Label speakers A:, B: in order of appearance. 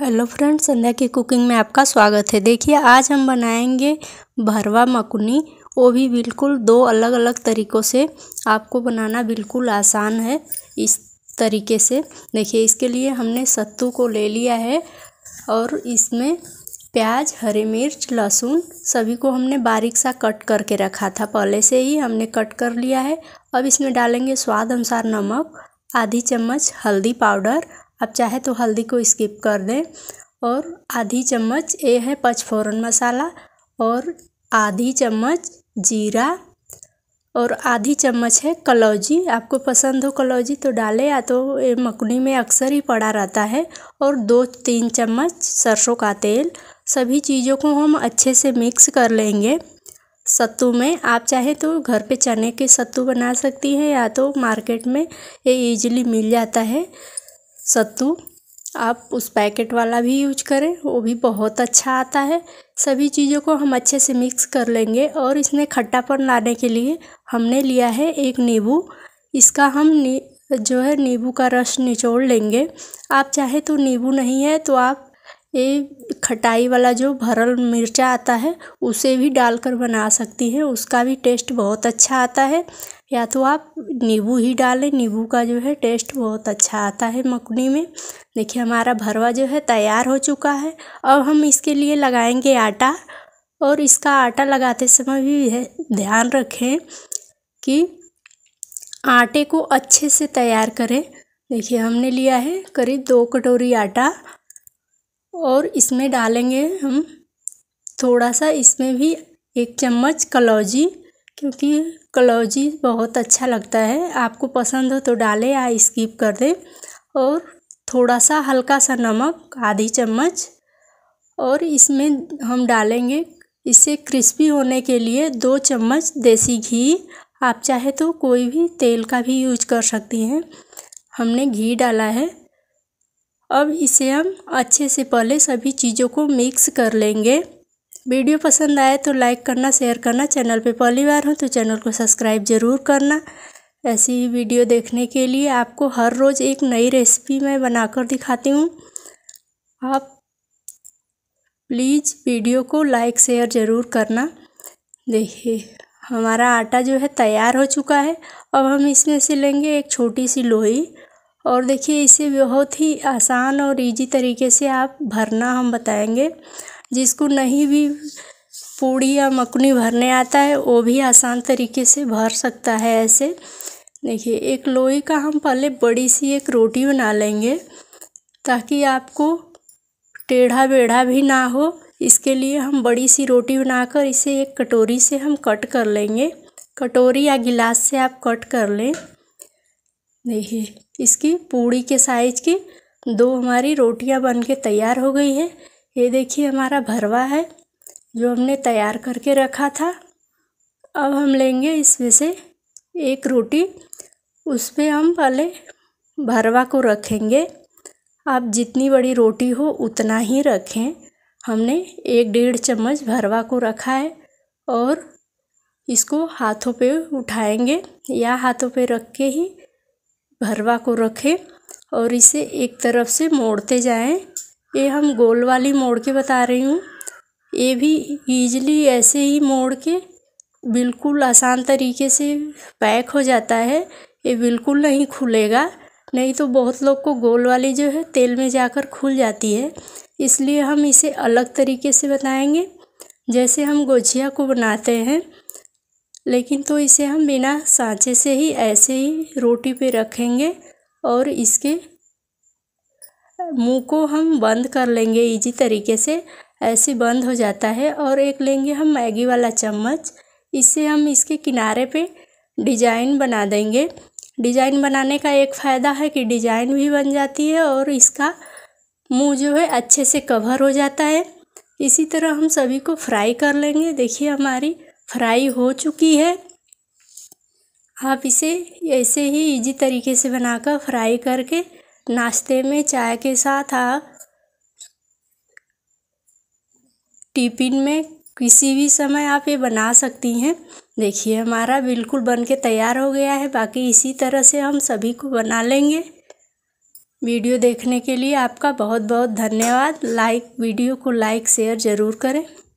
A: hello friends संध्या की cooking में आपका स्वागत है देखिए आज हम बनाएंगे भरवा मकुनी वो भी बिल्कुल दो अलग अलग तरीक़ों से आपको बनाना बिल्कुल आसान है इस तरीके से देखिए इसके लिए हमने सत्तू को ले लिया है और इसमें प्याज हरी मिर्च लहसुन सभी को हमने बारीक सा कट करके रखा था पहले से ही हमने कट कर लिया है अब इसमें डालेंगे स्वाद अनुसार नमक आधी चम्मच हल्दी पाउडर आप चाहे तो हल्दी को स्किप कर दें और आधी चम्मच ये है पचफोरन मसाला और आधी चम्मच जीरा और आधी चम्मच है कलौजी आपको पसंद हो कलौजी तो डालें या तो ये मकुनी में अक्सर ही पड़ा रहता है और दो तीन चम्मच सरसों का तेल सभी चीज़ों को हम अच्छे से मिक्स कर लेंगे सत्तू में आप चाहे तो घर पे चने के सत्तू बना सकती हैं या तो मार्केट में ये इजीली मिल जाता है सत्तू आप उस पैकेट वाला भी यूज करें वो भी बहुत अच्छा आता है सभी चीज़ों को हम अच्छे से मिक्स कर लेंगे और इसमें खट्टापन लाने के लिए हमने लिया है एक नींबू इसका हम जो है नींबू का रस निचोड़ लेंगे आप चाहे तो नींबू नहीं है तो आप ये खटाई वाला जो भरल मिर्चा आता है उसे भी डालकर बना सकती हैं उसका भी टेस्ट बहुत अच्छा आता है या तो आप नींबू ही डालें नींबू का जो है टेस्ट बहुत अच्छा आता है मकुनी में देखिए हमारा भरवा जो है तैयार हो चुका है अब हम इसके लिए लगाएंगे आटा और इसका आटा लगाते समय भी ध्यान रखें कि आटे को अच्छे से तैयार करें देखिए हमने लिया है करीब दो कटोरी आटा और इसमें डालेंगे हम थोड़ा सा इसमें भी एक चम्मच कलौजी क्योंकि कलौजी बहुत अच्छा लगता है आपको पसंद हो तो डालें या स्किप कर दें और थोड़ा सा हल्का सा नमक आधी चम्मच और इसमें हम डालेंगे इसे क्रिस्पी होने के लिए दो चम्मच देसी घी आप चाहे तो कोई भी तेल का भी यूज कर सकती हैं हमने घी डाला है अब इसे हम अच्छे से पहले सभी चीज़ों को मिक्स कर लेंगे वीडियो पसंद आए तो लाइक करना शेयर करना चैनल पे पहली बार हो तो चैनल को सब्सक्राइब ज़रूर करना ऐसी ही वीडियो देखने के लिए आपको हर रोज़ एक नई रेसिपी मैं बनाकर दिखाती हूँ आप प्लीज़ वीडियो को लाइक शेयर ज़रूर करना देखिए हमारा आटा जो है तैयार हो चुका है अब हम इसमें से लेंगे एक छोटी सी लोई और देखिए इसे बहुत ही आसान और इजी तरीके से आप भरना हम बताएंगे जिसको नहीं भी पूड़ी या मकुनी भरने आता है वो भी आसान तरीके से भर सकता है ऐसे देखिए एक लोई का हम पहले बड़ी सी एक रोटी बना लेंगे ताकि आपको टेढ़ा बेढ़ा भी ना हो इसके लिए हम बड़ी सी रोटी बनाकर इसे एक कटोरी से हम कट कर लेंगे कटोरी या गिलास से आप कट कर लें देखिए इसकी पूड़ी के साइज की दो हमारी रोटियां बनके तैयार हो गई है ये देखिए हमारा भरवा है जो हमने तैयार करके रखा था अब हम लेंगे इसमें से एक रोटी उस पर हम पहले भरवा को रखेंगे आप जितनी बड़ी रोटी हो उतना ही रखें हमने एक डेढ़ चम्मच भरवा को रखा है और इसको हाथों पे उठाएंगे या हाथों पे रख के ही भरवा को रखें और इसे एक तरफ से मोड़ते जाएं ये हम गोल वाली मोड़ के बता रही हूँ ये भी ईजली ऐसे ही मोड़ के बिल्कुल आसान तरीके से पैक हो जाता है ये बिल्कुल नहीं खुलेगा नहीं तो बहुत लोग को गोल वाली जो है तेल में जाकर खुल जाती है इसलिए हम इसे अलग तरीके से बताएंगे जैसे हम गोछिया को बनाते हैं लेकिन तो इसे हम बिना सांचे से ही ऐसे ही रोटी पे रखेंगे और इसके मुंह को हम बंद कर लेंगे इजी तरीके से ऐसे बंद हो जाता है और एक लेंगे हम मैगी वाला चम्मच इससे हम इसके किनारे पे डिजाइन बना देंगे डिजाइन बनाने का एक फ़ायदा है कि डिजाइन भी बन जाती है और इसका मुंह जो है अच्छे से कवर हो जाता है इसी तरह हम सभी को फ्राई कर लेंगे देखिए हमारी फ्राई हो चुकी है आप इसे ऐसे ही इजी तरीके से बनाकर फ्राई करके नाश्ते में चाय के साथ आप टिफिन में किसी भी समय आप ये बना सकती हैं देखिए हमारा बिल्कुल बन के तैयार हो गया है बाकी इसी तरह से हम सभी को बना लेंगे वीडियो देखने के लिए आपका बहुत बहुत धन्यवाद लाइक वीडियो को लाइक शेयर ज़रूर करें